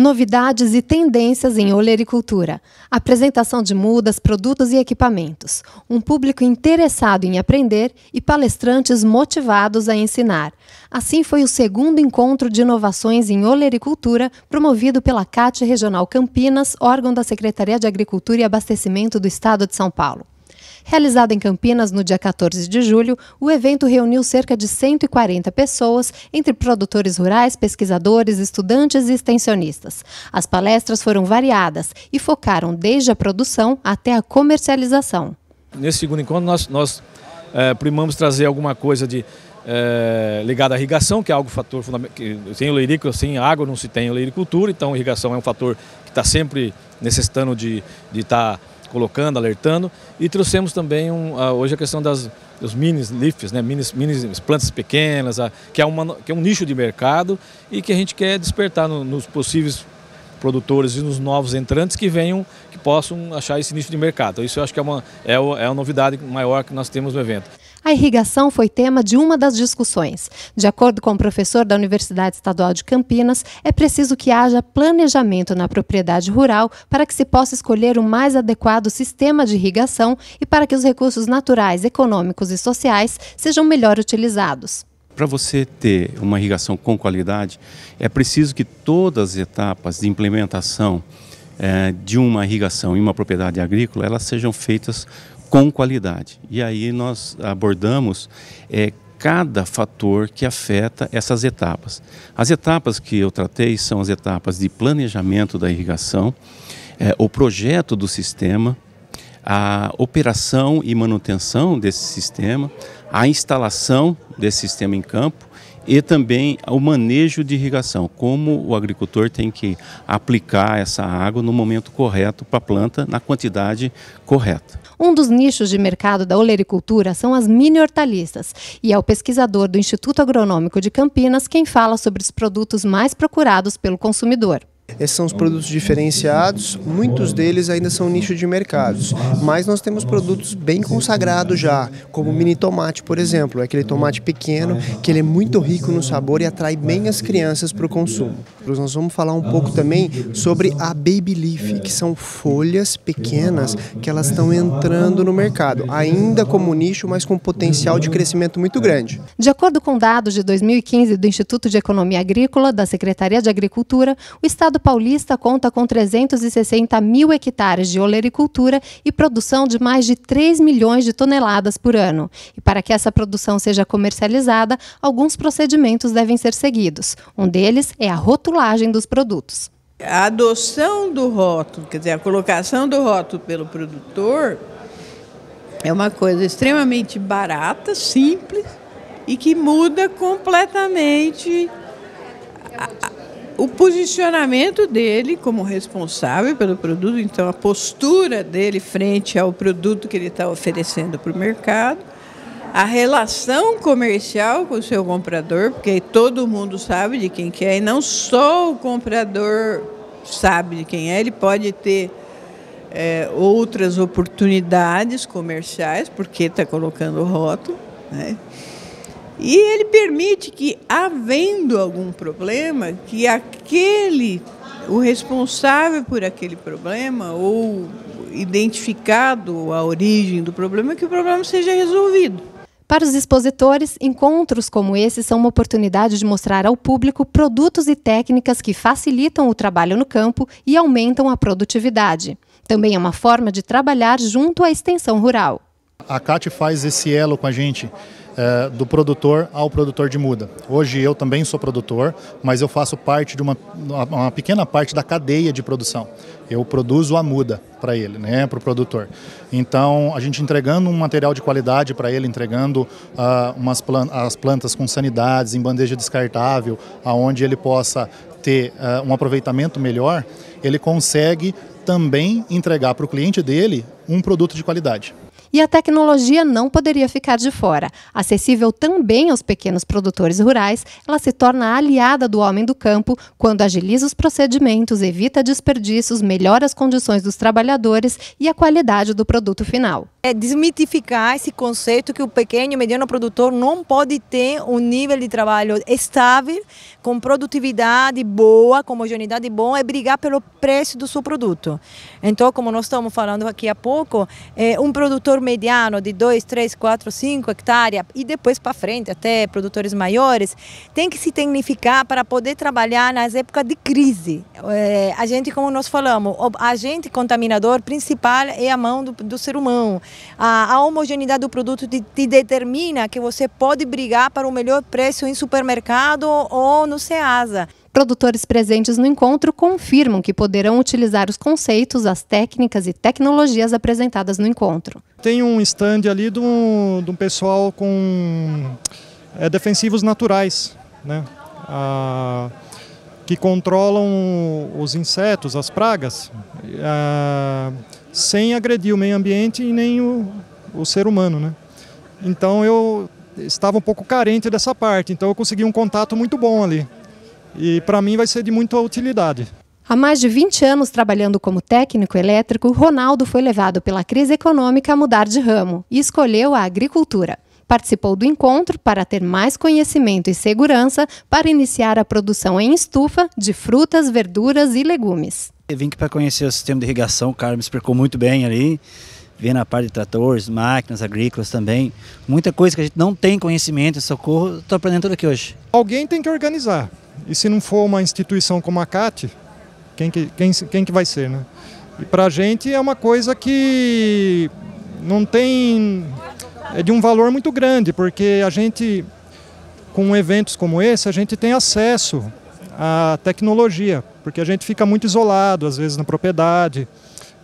Novidades e tendências em olericultura. Apresentação de mudas, produtos e equipamentos. Um público interessado em aprender e palestrantes motivados a ensinar. Assim foi o segundo encontro de inovações em olericultura promovido pela CAT Regional Campinas, órgão da Secretaria de Agricultura e Abastecimento do Estado de São Paulo. Realizado em Campinas no dia 14 de julho, o evento reuniu cerca de 140 pessoas, entre produtores rurais, pesquisadores, estudantes e extensionistas. As palestras foram variadas e focaram desde a produção até a comercialização. Nesse segundo encontro, nós, nós é, primamos trazer alguma coisa de é, ligada à irrigação, que é algo fator fundamental. Sem leirico, sem água, não se tem leiricultura, então irrigação é um fator que está sempre necessitando de estar. De tá colocando, alertando. E trouxemos também um, hoje a questão das dos mini leafs, né, mini, mini plantas pequenas, que, é uma, que é um nicho de mercado e que a gente quer despertar no, nos possíveis produtores e nos novos entrantes que venham, que possam achar esse nicho de mercado. Então, isso eu acho que é uma, é, é uma novidade maior que nós temos no evento. A irrigação foi tema de uma das discussões. De acordo com o professor da Universidade Estadual de Campinas, é preciso que haja planejamento na propriedade rural para que se possa escolher o mais adequado sistema de irrigação e para que os recursos naturais, econômicos e sociais sejam melhor utilizados. Para você ter uma irrigação com qualidade, é preciso que todas as etapas de implementação é, de uma irrigação em uma propriedade agrícola, elas sejam feitas com qualidade. E aí nós abordamos é, cada fator que afeta essas etapas. As etapas que eu tratei são as etapas de planejamento da irrigação, é, o projeto do sistema, a operação e manutenção desse sistema, a instalação desse sistema em campo, e também o manejo de irrigação, como o agricultor tem que aplicar essa água no momento correto para a planta, na quantidade correta. Um dos nichos de mercado da olericultura são as mini hortaliças, e é o pesquisador do Instituto Agronômico de Campinas quem fala sobre os produtos mais procurados pelo consumidor. Esses são os produtos diferenciados, muitos deles ainda são nicho de mercados, mas nós temos produtos bem consagrados já, como o mini tomate, por exemplo, é aquele tomate pequeno que ele é muito rico no sabor e atrai bem as crianças para o consumo. Nós vamos falar um pouco também sobre a baby leaf, que são folhas pequenas que elas estão entrando no mercado, ainda como nicho, mas com potencial de crescimento muito grande. De acordo com dados de 2015 do Instituto de Economia Agrícola da Secretaria de Agricultura, o estado Estado paulista conta com 360 mil hectares de olericultura e produção de mais de 3 milhões de toneladas por ano. E para que essa produção seja comercializada, alguns procedimentos devem ser seguidos. Um deles é a rotulagem dos produtos. A adoção do rótulo, quer dizer, a colocação do rótulo pelo produtor, é uma coisa extremamente barata, simples e que muda completamente a, o posicionamento dele como responsável pelo produto, então a postura dele frente ao produto que ele está oferecendo para o mercado, a relação comercial com o seu comprador, porque todo mundo sabe de quem que é, e não só o comprador sabe de quem é, ele pode ter é, outras oportunidades comerciais, porque está colocando o rótulo. Né? E ele permite que, havendo algum problema, que aquele, o responsável por aquele problema, ou identificado a origem do problema, que o problema seja resolvido. Para os expositores, encontros como esse são uma oportunidade de mostrar ao público produtos e técnicas que facilitam o trabalho no campo e aumentam a produtividade. Também é uma forma de trabalhar junto à extensão rural. A CAT faz esse elo com a gente eh, do produtor ao produtor de muda. Hoje eu também sou produtor, mas eu faço parte de uma, uma pequena parte da cadeia de produção. Eu produzo a muda para ele, né, para o produtor. Então, a gente entregando um material de qualidade para ele, entregando uh, umas as plantas com sanidades, em bandeja descartável, aonde ele possa ter uh, um aproveitamento melhor, ele consegue também entregar para o cliente dele um produto de qualidade. E a tecnologia não poderia ficar de fora. Acessível também aos pequenos produtores rurais, ela se torna aliada do homem do campo quando agiliza os procedimentos, evita desperdícios, melhora as condições dos trabalhadores e a qualidade do produto final. É desmitificar esse conceito que o pequeno e mediano produtor não pode ter um nível de trabalho estável, com produtividade boa, com homogeneidade boa, é brigar pelo preço do seu produto. Então, como nós estamos falando aqui há pouco, é um produtor produtor mediano de 2, 3, 4, 5 hectares e depois para frente até produtores maiores, tem que se tecnificar para poder trabalhar nas épocas de crise. É, a gente, como nós falamos, o agente contaminador principal é a mão do, do ser humano. A, a, homogeneidade do produto te, te determina que você pode brigar para o melhor preço em supermercado ou no Ceasa. Produtores presentes no encontro confirmam que poderão utilizar os conceitos, as técnicas e tecnologias apresentadas no encontro. Tem um stand ali de um, pessoal com é, defensivos naturais, né? Ah, que controlam os insetos, as pragas, ah, sem agredir o meio ambiente e nem o, o ser humano. Né? Então eu estava um pouco carente dessa parte, então eu consegui um contato muito bom ali e para mim vai ser de muita utilidade. Há mais de 20 anos trabalhando como técnico elétrico, Ronaldo foi levado pela crise econômica a mudar de ramo e escolheu a agricultura. Participou do encontro para ter mais conhecimento e segurança para iniciar a produção em estufa de frutas, verduras e legumes. Eu vim aqui para conhecer o sistema de irrigação, o cara me explicou muito bem ali, vendo a parte de tratores, máquinas agrícolas também. Muita coisa que a gente não tem conhecimento, socorro, estou aprendendo tudo aqui hoje. Alguém tem que organizar. E se não for uma instituição como a CAT, quem que, quem, quem que vai ser, né? E para a gente é uma coisa que não tem... é de um valor muito grande, porque a gente, com eventos como esse, a gente tem acesso à tecnologia, porque a gente fica muito isolado, às vezes, na propriedade,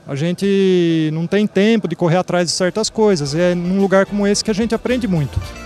a gente não tem tempo de correr atrás de certas coisas, e é num lugar como esse que a gente aprende muito.